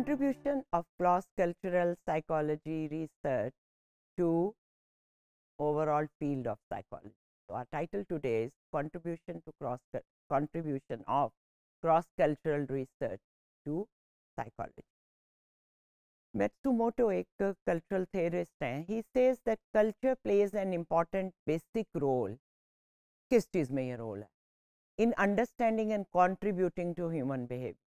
contribution of cross-cultural psychology research to overall field of psychology. So, our title today is contribution to cross contribution of cross-cultural research to psychology. Matsumoto ek cultural theorist hai He says that culture plays an important basic role. kis cheez mein ye role hai In understanding and contributing to human behavior.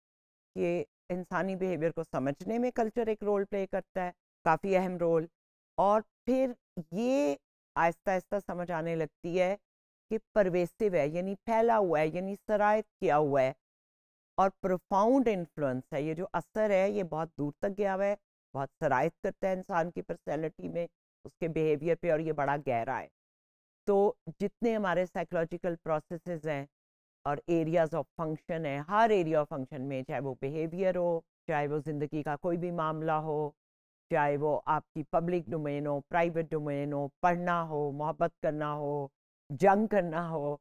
ye इंसानी behaviour को समझने में culture एक role play करता है काफ़ी अहम role और फिर ये आहिस्ता आहिस्ता समझ आने लगती है कि परवेसिव है यानी फैला हुआ है यानी सरायत किया हुआ है और प्रोफाउंड इन्फ्लुएंस है ये जो असर है ये बहुत दूर तक गया हुआ है बहुत सरायत करता है इंसान की पर्सनैलिटी में उसके बिहेवियर पे और ये बड़ा गहरा है तो जितने हमारे साइकोलॉजिकल प्रोसेसेस हैं और एरियाज ऑफ फंक्शन है हर एरिया ऑफ फंक्शन में चाहे वो बिहेवियर हो चाहे वो ज़िंदगी का कोई भी मामला हो चाहे वो आपकी पब्लिक डोमेन हो प्राइवेट डोमेन हो पढ़ना हो मोहब्बत करना हो जंग करना हो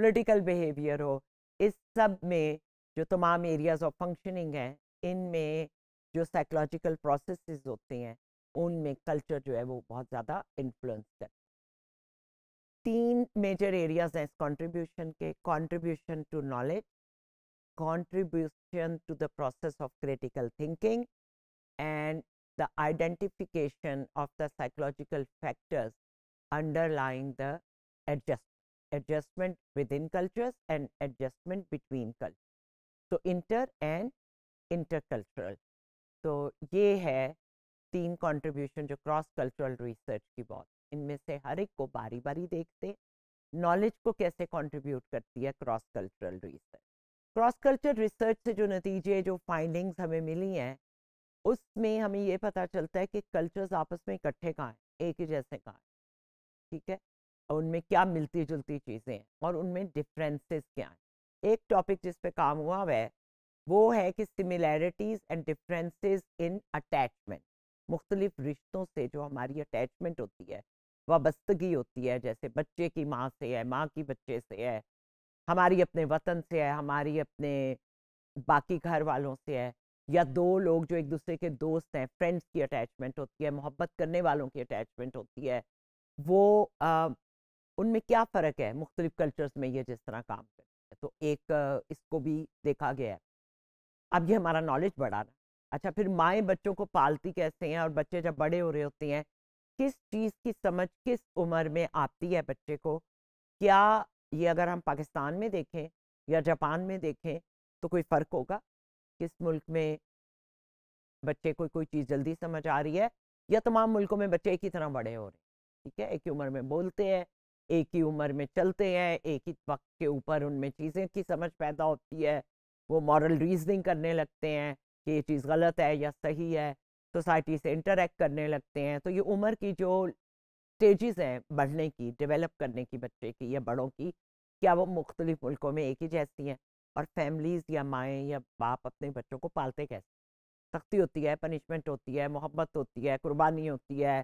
पॉलिटिकल बिहेवियर हो इस सब में जो तमाम एरियाज ऑफ फंक्शनिंग हैं इनमें जो साइकोलॉजिकल प्रोसेसेस होते हैं उनमें कल्चर जो है वो बहुत ज़्यादा इन्फ्लुएंस करता है तीन मेजर एरियाज हैं इस कॉन्ट्रीब्यूशन के contribution to knowledge contribution to the process of critical thinking and the identification of the psychological factors underlying the adjust adjustment within cultures and adjustment between culture तो inter and inter cultural तो ये है तीन contribution जो cross cultural research की बहुत इनमें से हर एक को बारी बारी देखते नॉलेज को कैसे कंट्रीब्यूट करती है cross cultural research cross culture research से जो नतीजे जो फाइंडिंग्स हमें मिली हैं उसमें हमें ये पता चलता है कि कल्चर्स आपस में इकट्ठे कहाँ हैं एक ही जैसे कहाँ ठीक है और उनमें क्या मिलती जुलती चीज़ें हैं और उनमें डिफरेंसेस क्या हैं एक टॉपिक जिस पे काम हुआ हुआ है वो है कि similarities and differences in attachment मुख्तलिफ रिश्तों से जो हमारी अटैचमेंट होती है वाबस्तगी होती है जैसे बच्चे की माँ से है माँ की बच्चे से है हमारी अपने वतन से है हमारी अपने बाकी घर वालों से है या दो लोग जो एक दूसरे के दोस्त हैं फ्रेंड्स की अटैचमेंट होती है मोहब्बत करने वालों की अटैचमेंट होती है वो आ, उनमें क्या फ़र्क है मुख्तलिफ कल्चर्स में ये जिस तरह काम करती है तो एक इसको भी देखा गया है अब ये हमारा नॉलेज बढ़ा है अच्छा फिर माएँ बच्चों को पालती कैसे हैं और बच्चे जब बड़े हो रहे होते हैं किस चीज़ की समझ किस उम्र में आती है बच्चे को क्या ये अगर हम पाकिस्तान में देखें या जापान में देखें तो कोई फ़र्क होगा किस मुल्क में बच्चे को कोई चीज़ जल्दी समझ आ रही है या तमाम मुल्कों में बच्चे एक ही तरह बड़े हो रहे हैं ठीक है एक ही उम्र में बोलते हैं एक ही उम्र में चलते हैं एक ही वक्त के ऊपर उनमें चीज़ें की समझ पैदा होती है वो मॉरल रीजनिंग करने लगते हैं कि ये चीज़ गलत है या सही है सोसाइटी से इंटरेक्ट करने लगते हैं तो ये उम्र की जो स्टेजेस हैं बढ़ने की डेवलप करने की बच्चे की या बड़ों की क्या वो मुख्तलिफ मुल्कों में एक ही जैसी हैं और फैमिलीज़ या माएँ या बाप अपने बच्चों को पालते कैसे सख्ती होती है पनिशमेंट होती है मोहब्बत होती है कुर्बानी होती है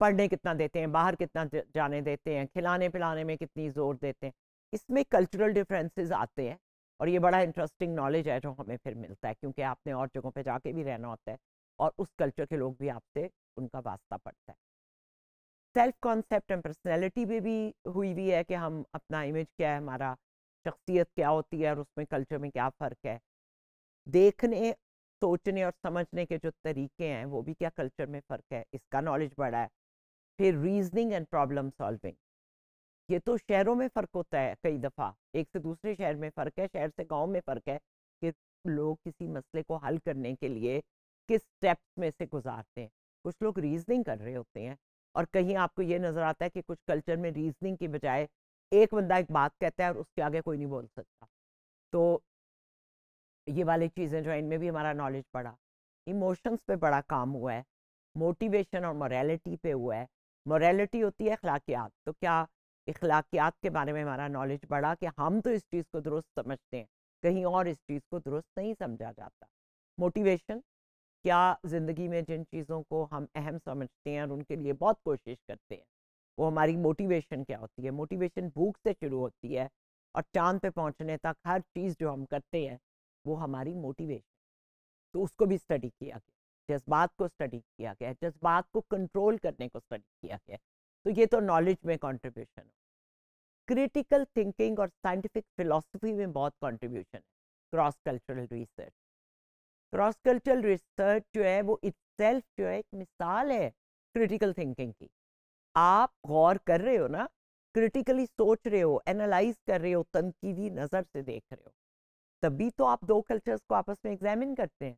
पढ़ने कितना देते हैं बाहर कितना जाने देते हैं खिलाने पिलाने में कितनी जोर देते हैं इसमें कल्चरल डिफरेंसेस आते हैं और ये बड़ा इंटरेस्टिंग नॉलेज है जो हमें फिर मिलता है क्योंकि आपने और जगहों पे जाके भी रहना होता है और उस कल्चर के लोग भी आपसे उनका वास्ता पड़ता है सेल्फ कॉन्सेप्ट एंड पर्सनैलिटी में भी हुई हुई है कि हम अपना इमेज क्या है हमारा शख्सियत क्या होती है और उसमें कल्चर में क्या फ़र्क है देखने सोचने और समझने के जो तरीके हैं वो भी क्या कल्चर में फ़र्क है इसका नॉलेज बढ़ा है फिर रीजनिंग एंड प्रॉब्लम सॉल्विंग ये तो शहरों में फ़र्क होता है कई दफ़ा एक से दूसरे शहर में फ़र्क है शहर से गांव में फ़र्क है कि लोग किसी मसले को हल करने के लिए किस स्टेप्स में से गुजारते हैं कुछ लोग रीजनिंग कर रहे होते हैं और कहीं आपको ये नज़र आता है कि कुछ कल्चर में रीजनिंग के बजाय एक बंदा एक बात कहता है और उसके आगे कोई नहीं बोल सकता तो ये वाली चीज़ें जो इनमें भी हमारा नॉलेज बढ़ा इमोशंस पे बड़ा काम हुआ है मोटिवेशन और मोरेलिटी पे हुआ है मोरेलिटी होती है अखलाकियात तो क्या इखलाकियात के बारे में हमारा नॉलेज बढ़ा कि हम तो इस चीज़ को दुरुस्त समझते हैं कहीं और इस चीज़ को दुरुस्त नहीं समझा जाता मोटिवेशन क्या ज़िंदगी में जिन चीज़ों को हम अहम समझते हैं और उनके लिए बहुत कोशिश करते हैं वो हमारी मोटिवेशन क्या होती है मोटिवेशन भूख से शुरू होती है और चांद पे पहुंचने तक हर चीज़ जो हम करते हैं वो हमारी मोटिवेशन तो उसको भी स्टडी किया गया जज्बात को स्टडी किया गया जज्बात को कंट्रोल करने को स्टडी किया गया तो ये तो नॉलेज में कॉन्ट्रीब्यूशन है क्रिटिकल थिंकिंग और साइंटिफिक फिलोसफी में बहुत कॉन्ट्रीब्यूशन है cross cultural research cross cultural research जो है वो इट्सेल्फ जो है एक मिसाल है क्रिटिकल थिंकिंग की आप गौर कर रहे हो ना क्रिटिकली सोच रहे हो एनालाइज कर रहे हो तनकीदी नज़र से देख रहे हो तभी तो आप दो कल्चर्स को आपस में एग्जामिन करते हैं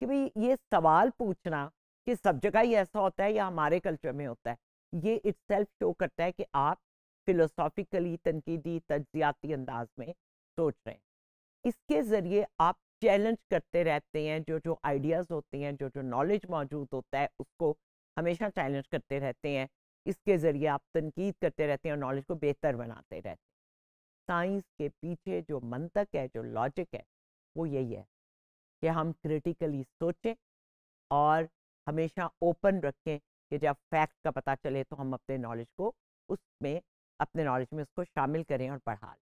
कि भाई ये सवाल पूछना कि सब जगह ही ऐसा होता है या हमारे कल्चर में होता है ये इट शो करता है कि आप फिलोसॉफिकली तनकीदी तजियाती अंदाज में सोच रहे हैं इसके ज़रिए आप चैलेंज करते रहते हैं जो जो आइडियाज़ होते हैं जो जो नॉलेज मौजूद होता है उसको हमेशा चैलेंज करते रहते हैं इसके ज़रिए आप तनकीद करते रहते हैं और नॉलेज को बेहतर बनाते रहते हैं साइंस के पीछे जो मंतक है जो लॉजिक है वो यही है कि हम क्रिटिकली सोचें और हमेशा ओपन रखें कि जब फैक्ट का पता चले तो हम अपने नॉलेज को उसमें अपने नॉलेज में उसको शामिल करें और पढ़ा लें